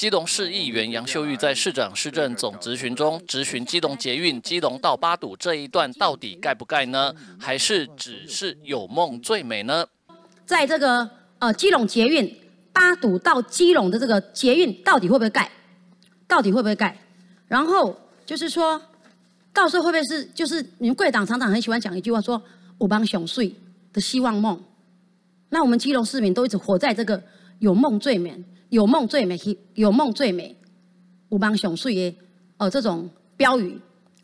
基隆市议员杨秀玉在市长市政总质询中质询基隆捷运基隆到八堵这一段到底盖不盖呢？还是只是有梦最美呢？在这个呃基隆捷运八堵到基隆的这个捷运到底会不会盖？到底会不会盖？然后就是说，到时候会不会是就是你们贵党常常很喜欢讲一句话，说我帮想睡的希望梦，那我们基隆市民都一直活在这个。有梦最美，有梦最美，有梦最美，有邦雄水耶，哦，这种标语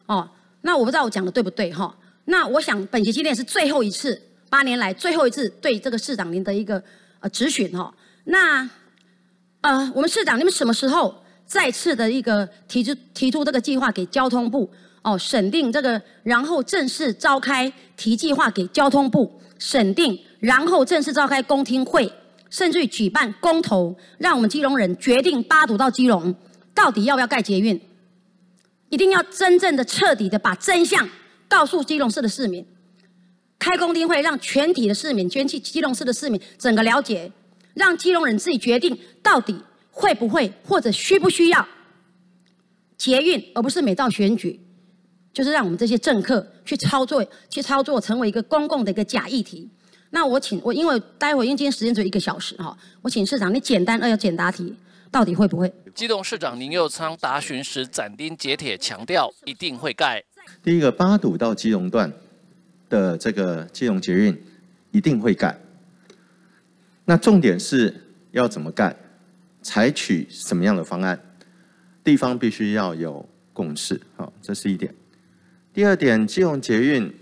哦。那我不知道我讲的对不对哈。那我想，本期今天是最后一次，八年来最后一次对这个市长您的一个呃质询哈。那呃，我们市长，你们什么时候再次的一个提出提出这个计划给交通部哦审定这个，然后正式召开提计划给交通部审定，然后正式召开公听会。甚至举办公投，让我们基隆人决定八堵到基隆到底要不要盖捷运，一定要真正的、彻底的把真相告诉基隆市的市民，开公听会让全体的市民，全基隆市的市民整个了解，让基隆人自己决定到底会不会或者需不需要捷运，而不是每到选举就是让我们这些政客去操作，去操作成为一个公共的一个假议题。那我请我因为待会因为今天时间只有一个小时哈，我请市长你简单而要简答题，到底会不会？基隆市长林佑昌答询时斩钉截铁强调，一定会盖。第一个八堵到基隆段的这个基隆捷运一定会盖。那重点是要怎么盖？采取什么样的方案？地方必须要有共识，好，这是一点。第二点，基隆捷运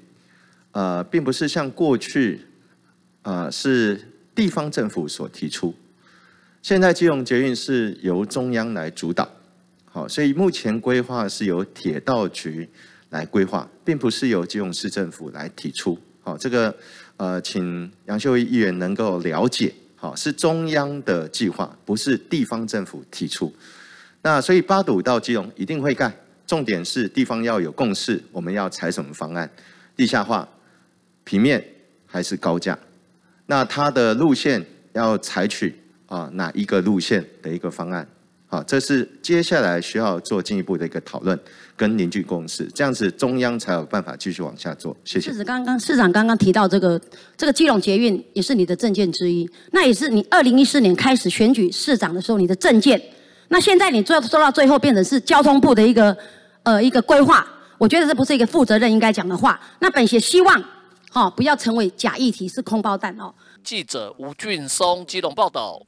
呃，并不是像过去。啊，是地方政府所提出。现在基隆捷运是由中央来主导，好，所以目前规划是由铁道局来规划，并不是由基隆市政府来提出。好，这个呃，请杨秀仪议员能够了解，好，是中央的计划，不是地方政府提出。那所以八堵到基隆一定会盖，重点是地方要有共识，我们要采什么方案？地下化、平面还是高架？那它的路线要采取啊哪一个路线的一个方案啊？这是接下来需要做进一步的一个讨论跟凝聚共识，这样子中央才有办法继续往下做。谢谢。市长刚刚市长刚刚提到这个这个基隆捷运也是你的证件之一，那也是你二零一四年开始选举市长的时候你的证件。那现在你做做到最后变成是交通部的一个呃一个规划，我觉得这不是一个负责任应该讲的话。那本席希望。哦，不要成为假议题，是空包弹哦。记者吴俊松，基隆报道。